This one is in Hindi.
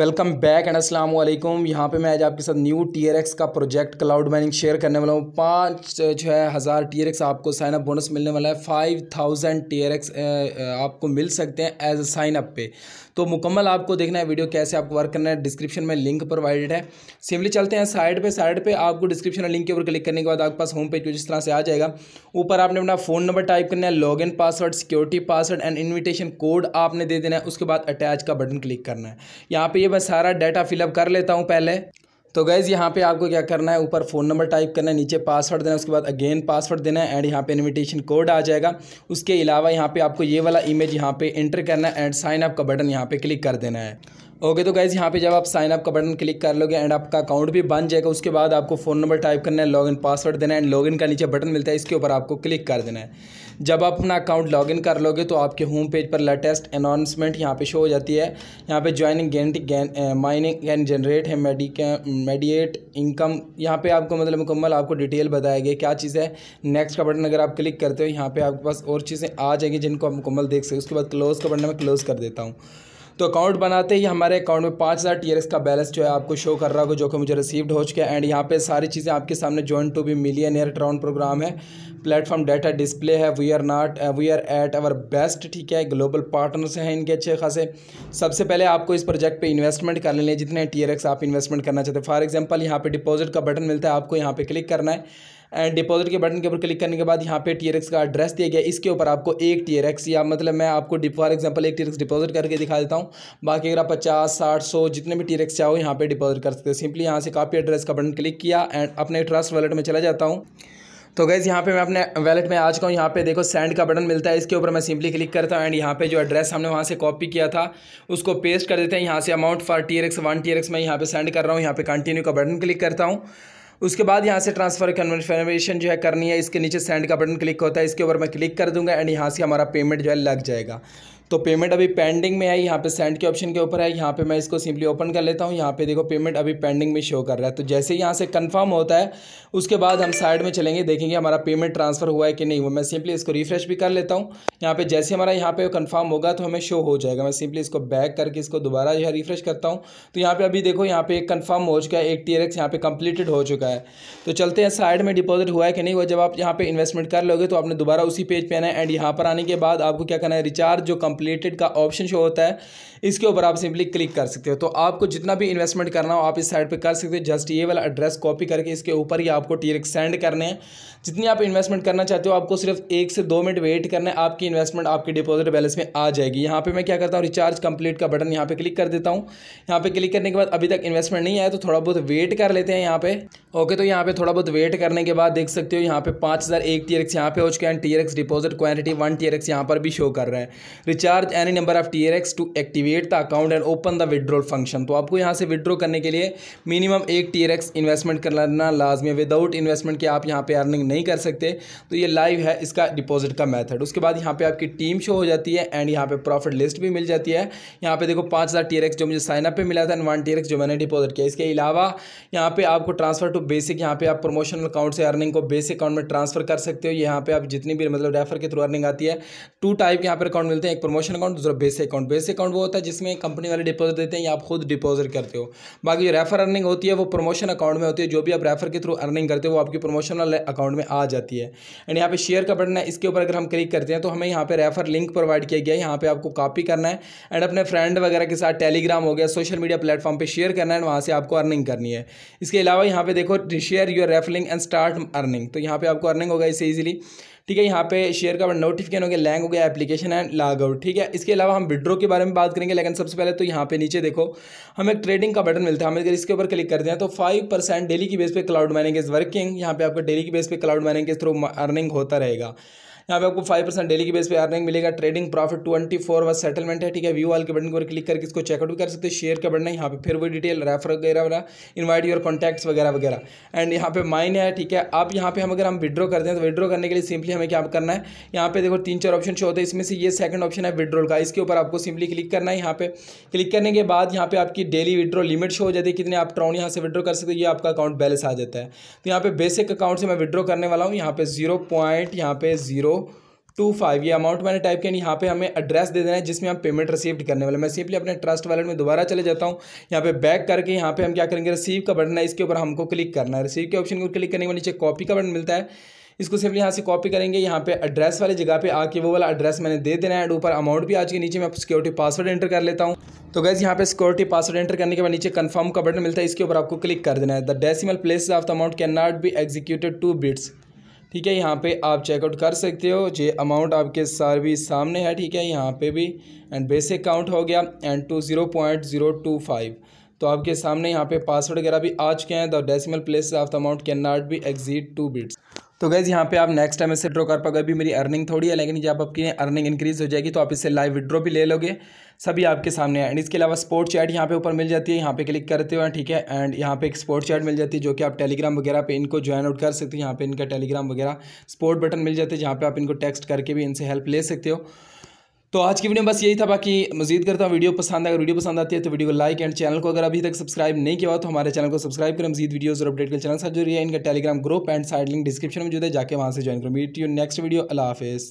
वेलकम बैक एंड असलम यहाँ पे मैं आज आपके साथ न्यू टी आर एक्स का प्रोजेक्ट क्लाउड माइनिंग शेयर करने वाला हूँ पाँच जो है हज़ार टी आर एक्स आपको साइन अप बोनस मिलने वाला है five thousand T R X आपको मिल सकते हैं एज अ साइन अप पे तो मुकम्मल आपको देखना है वीडियो कैसे आपको वर्क करना है डिस्क्रिप्शन में लिंक प्रोवाइडेड है सिंपली चलते हैं साइड पर साइड पर आपको डिस्क्रिप्शन लिंक के ऊपर क्लिक करने के बाद आपके पास होम पेज जिस तरह से आ जाएगा ऊपर आपने अपना फ़ोन नंबर टाइप करना है log in password security password and invitation code आपने दे देना है उसके बाद अटैच का बटन क्लिक करना है यहाँ पर चलिए मैं सारा डाटा फिलअप कर लेता हूँ पहले तो गैज़ यहाँ पे आपको क्या करना है ऊपर फ़ोन नंबर टाइप करना है नीचे पासवर्ड देना है उसके बाद अगेन पासवर्ड देना है एंड यहाँ पे इनविटेशन कोड आ जाएगा उसके अलावा यहाँ पे आपको ये वाला इमेज यहाँ पे एंटर करना है एंड साइन अप का बटन यहाँ पे क्लिक कर देना है ओके तो गाइज़ यहाँ पे जब आप साइन अप का बटन क्लिक कर लोगे एंड आपका अकाउंट भी बन जाएगा उसके बाद आपको फ़ोन नंबर टाइप करना है लॉगिन पासवर्ड देना है एंड लॉगिन का नीचे बटन मिलता है इसके ऊपर आपको क्लिक कर देना है जब आप अपना अकाउंट लॉगिन कर लोगे तो आपके होम पेज पर लेटेस्ट अनाउंसमेंट यहाँ पे शो हो जाती है यहाँ पे joining get mining and generate immediate income यहाँ पे आपको मतलब मुकम्मल आपको डिटेल बताया गया क्या चीज़ है नेक्स्ट का बटन अगर आप क्लिक करते हो यहाँ पे आपके पास और चीज़ें आ जाएंगी जिनको आप मुकम्मल देख सकते हो उसके बाद क्लोज़ का बटन मैं क्लोज़ कर देता हूँ तो अकाउंट बनाते ही हमारे अकाउंट में पाँच हज़ार टी का बैलेंस जो है आपको शो कर रहा होगा जो कि मुझे रिसीव्ड हो चुका है एंड यहाँ पे सारी चीज़ें आपके सामने join to be millionaire Tron program है प्लेटफॉर्म डाटा डिस्प्ले है we are not we are at our best ठीक है ग्लोबल पार्टनर्स हैं इनके अच्छे खासे सबसे पहले आपको इस प्रोजेक्ट पे इन्वेस्टमेंट कर लेने जितने टी आप इन्वेस्टमेंट करना चाहते हैं फॉर एग्जांपल यहाँ पे डिपॉजिट का बटन मिलता है आपको यहाँ पे क्लिक करना है एंड डिपॉजिट के बटन के ऊपर क्लिक करने के बाद यहाँ पे टी का एड्रेस दिया गया इसके ऊपर आपको एक टी या मतलब मैं आपको फॉर एग्जाम्पल एक टी डिपॉजिट करके दिखा देता हूँ बाकी अगर आप पचास साठ सौ जितने भी टी चाहो यहाँ पे डिपॉजिट कर सकते हैं सिंपली यहाँ से कापी एड्रेस का बटन क्लिक किया एंड अपने ट्रस्ट वॉलेट में चला जाता हूँ तो गैस यहाँ पे मैं अपने वैलेट में आ चुका हूँ यहाँ पे देखो सेंड का बटन मिलता है इसके ऊपर मैं सिंपली क्लिक करता हूँ एंड यहाँ पे जो एड्रेस हमने वहाँ से कॉपी किया था उसको पेस्ट कर देते हैं यहाँ से amount for T X one T X मैं यहाँ पे सेंड कर रहा हूँ यहाँ पे कंटिन्यू का बटन क्लिक करता हूँ उसके बाद यहाँ से ट्रांसफ़र कन्फर्मेशन जो है करनी है इसके नीचे सेंड का बटन क्लिक होता है इसके ऊपर मैं क्लिक कर दूंगा एंड यहाँ से हमारा पेमेंट जो है लग जाएगा तो पेमेंट अभी पेंडिंग में है यहाँ पे सेंड के ऑप्शन के ऊपर है यहाँ पे मैं इसको सिंपली ओपन कर लेता हूँ यहाँ पे देखो पेमेंट अभी पेंडिंग में शो कर रहा है तो जैसे यहाँ से कंफर्म होता है उसके बाद हम साइड में चलेंगे देखेंगे हमारा पेमेंट ट्रांसफ़र हुआ है कि नहीं हुआ मैं सिंपली इसको रिफ्रेश भी कर लेता हूँ यहाँ पर जैसे हमारा यहाँ पर कन्फर्म होगा तो हमें शो हो जाएगा मैं सिंपली इसको बैक करके इसको दोबारा जो है रिफ्रेश करता हूँ तो यहाँ पर अभी देखो यहाँ पे एक कन्फर्म हो चुका है एक टी एक्स यहाँ पे कंप्लीटेड हो चुका है तो चलते हैं साइड में डिपॉजिट हुआ है कि नहीं हुआ जब आप यहाँ पर इन्वेस्टमेंट कर लोगे तो आपने दोबारा उसी पेज पर आना है एंड यहाँ पर आने के बाद आपको क्या करना है रिचार्ज जो कंप्लीट कंप्लीटेड का ऑप्शन शो होता है इसके ऊपर आप सिंपली क्लिक कर सकते हो तो आपको जितना भी इन्वेस्टमेंट करना हो आप इस साइड पे कर सकते हो जस्ट ये वाला एड्रेस कॉपी करके इसके ऊपर ही आपको टी सेंड करने हैं जितनी आप इन्वेस्टमेंट करना चाहते हो आपको सिर्फ एक से दो मिनट वेट करना है आपकी इन्वेस्टमेंट आपके डिपॉजिट बैलेंस में आ जाएगी यहाँ पर मैं क्या करता हूँ रिचार्ज कंप्लीट का बटन यहाँ पर क्लिक कर देता हूँ यहाँ पर क्लिक करने के बाद अभी तक इन्वेस्टमेंट नहीं आया तो थोड़ा बहुत वेट कर लेते हैं यहाँ पर ओके तो यहाँ पर थोड़ा बहुत वेट करने के बाद देख सकते हो यहाँ पर पाँच हज़ार एक टी एक्स यहाँ पर हो चुके हैं T X deposit quantity one T X यहाँ पर भी शो कर रहे हैं है charge any number of T to activate the account and open the withdrawal function तो आपको यहाँ से विड्रॉ करने के लिए मिनिमम एक टी इन्वेस्टमेंट करना लाजमी है विदाउट इन्वेस्टमेंट के आप यहाँ पे अर्निंग नहीं कर सकते तो ये लाइव है इसका डिपॉजिट का मैथड उसके बाद यहाँ पे आपकी टीम शो हो जाती है एंड यहाँ पे प्रॉफिट लिस्ट भी मिल जाती है यहाँ पे देखो पाँच हज़ार टी जो मुझे साइनअप पर मिला था एंड वन टी जो मैंने डिपॉजिट किया इसके अलावा यहाँ पे आपको ट्रांसफर टू बेसिक यहाँ पे आप प्रमोशनल अकाउंट से अर्निंग को बेसिक अकाउंट में ट्रांसफर कर सकते हो यहाँ पे आप जितनी भी मतलब रेफर के थ्रू अर्निंग आती है टू टाइप के यहाँ पर अकाउंट मिलते हैं एक प्रमोशन अकाउंट दूसरा बेस अकाउंट बेस अकाउंट वो होता है जिसमें कंपनी वाले डिपॉजिट देते हैं या आप खुद डिपॉजिट करते हो बाकी जो रेफर अर्निंग होती है वो प्रमोशन अकाउंट में होती है जो भी आप रेफर के थ्रू अर्निंग करते हो वो आपकी प्रमोशनल अकाउंट में आ जाती है एंड यहाँ पे शेयर का बटन है इसके ऊपर अगर हम क्लिक करते हैं तो हमें यहाँ पे रेफर लिंक प्रोवाइड किया गया है यहाँ पे आपको कॉपी करना है एंड अपने फ्रेंड वगैरह के साथ टेलीग्राम हो गया सोशल मीडिया प्लेटफॉर्म पर शेयर करना है वहाँ से आपको अर्निंग करनी है इसके अलावा यहाँ पे देखो share your referring and start earning तो यहाँ पे आपको अर्निंग होगा इसे ईजिली ठीक है यहाँ पे शेयर का नोटिफिकेशन हो गया लैंग हो गया एप्लीकेशन एंड लॉग आउट ठीक है इसके अलावा हम विड्रो के बारे में बात करेंगे लेकिन सबसे पहले तो यहाँ पे नीचे देखो हमें ट्रेडिंग का बटन मिलता है हम अगर इसके ऊपर क्लिक करते हैं तो फाइव परसेंट डेली की बेस पर क्लाउड माइनिंग इज वर्किंग यहाँ पे आपका डेली की बेस पर क्लाउड माइनिंग के थ्रू अर्निंग होता रहेगा यहाँ पे आपको फाइव परसेंट डेली के बेस पे अर्निंग मिलेगा trading profit twenty four hours settlement है ठीक है व्यू वाल के बटन को क्लिक करके इसको चेकआउट भी कर सकते हैं शेयर का बटन है यहाँ पे फिर वो डिटेल रेफर वगैरह वगैरह इन्वाइट योर कॉन्टैक्ट्स वगैरह वगैरह एंड यहाँ पे माइन है ठीक है अब यहाँ पे हम अगर हम विड्रॉ करते हैं तो विड्रॉ करने के लिए सिंपली हमें क्या करना है यहाँ पे देखो तीन चार ऑप्शन शो होते हैं इसमें से ये सेकंड ऑप्शन है विड्रॉल का इसके ऊपर आपको सिंपली क्लिक करना है यहाँ पे क्लिक करने के बाद यहाँ पे आपकी डेली विड्रॉ लिमिट शो हो जाती है कितने आप ट्राउन यहाँ से विड्रॉ कर सकते हो ये आपका अकाउंट बैलेंस आ जाता है तो यहाँ पे बेसिक अकाउंट से मैं विड्रॉ करने वाला हूँ यहाँ पे जीरो पॉइंट यहाँ पे जीरो टू फाइव ये अमाउंट मैंने टाइप किया यहाँ पे हमें एड्रेस दे देना है जिसमें हम पेमेंट रिसीव करने वाले मैं सिंपली अपने ट्रस्ट वैलेट में दोबारा चले जाता हूँ यहाँ पे बैक करके यहाँ पे हम क्या करेंगे रिसीव का बटन है इसके ऊपर हमको क्लिक करना है रिसीव के ऑप्शन को क्लिक करने के नीचे कॉपी का बटन मिलता है इसको सिंपली यहाँ से कॉपी करेंगे यहाँ पे एड्रेस वाली जगह पे आके वो वाला एड्रेस मैंने दे देना है एंड ऊपर अमाउंट भी आज के नीचे मैं सिक्योरिटी पासवर्ड एंटर कर लेता हूँ तो गैस यहाँ पे सिक्योरिटी पासवर्ड एंटर करने के बाद नीचे कंफर्म का बटन मिलता है इसके ऊपर आपको क्लिक कर देना है the decimal place of the amount can not be executed two bits ठीक है यहाँ पे आप चेकआउट कर सकते हो ये अमाउंट आपके सार भी सामने है ठीक है यहाँ पे भी एंड बेसिक काउंट हो गया and to zero point zero two five तो आपके सामने यहाँ पे पासवर्ड वगैरह भी आ चुके हैं the decimal place of the amount can not be exit two bits तो गैज़ यहाँ पे आप नेक्स्ट टाइम इसे ड्रॉ कर पाओगे अभी मेरी अर्निंग थोड़ी है लेकिन जब आपकी अर्निंग इंक्रीज हो जाएगी तो आप इससे लाइव विड्रॉ भी ले लोगे सभी आपके सामने है एंड इसके अलावा स्पोर्ट चैट यहाँ पे ऊपर मिल जाती है यहाँ पे क्लिक करते हो ठीक है एंड यहाँ पे एक स्पोर्ट चैट मिल जाती है जो कि आप टेलीग्राम वगैरह पे इनको ज्वाइन आउट कर सकते हो यहाँ पे इनका टेलीग्राम वगैरह स्पोर्ट बटन मिल जाते हैं जहाँ पे आप इनको टेक्स्ट करके भी इनसे हेल्प ले सकते हो तो आज की वीडियो बस यही था बाकी मजीद करता हूँ वीडियो पसंद अगर वीडियो पसंद आती है तो वीडियो को लाइक एंड चैनल को अगर अभी तक सब्सक्राइब नहीं किया हो तो हमारे चैनल को सब्सक्राइब करें मजीद वीडियोस और अपडेट के चैनल साथ है इनका Telegram group and side link description में जुड़े जाके वहाँ से ज्वाइन करो मीट यू नेक्स्ट वीडियो अला हाफिज़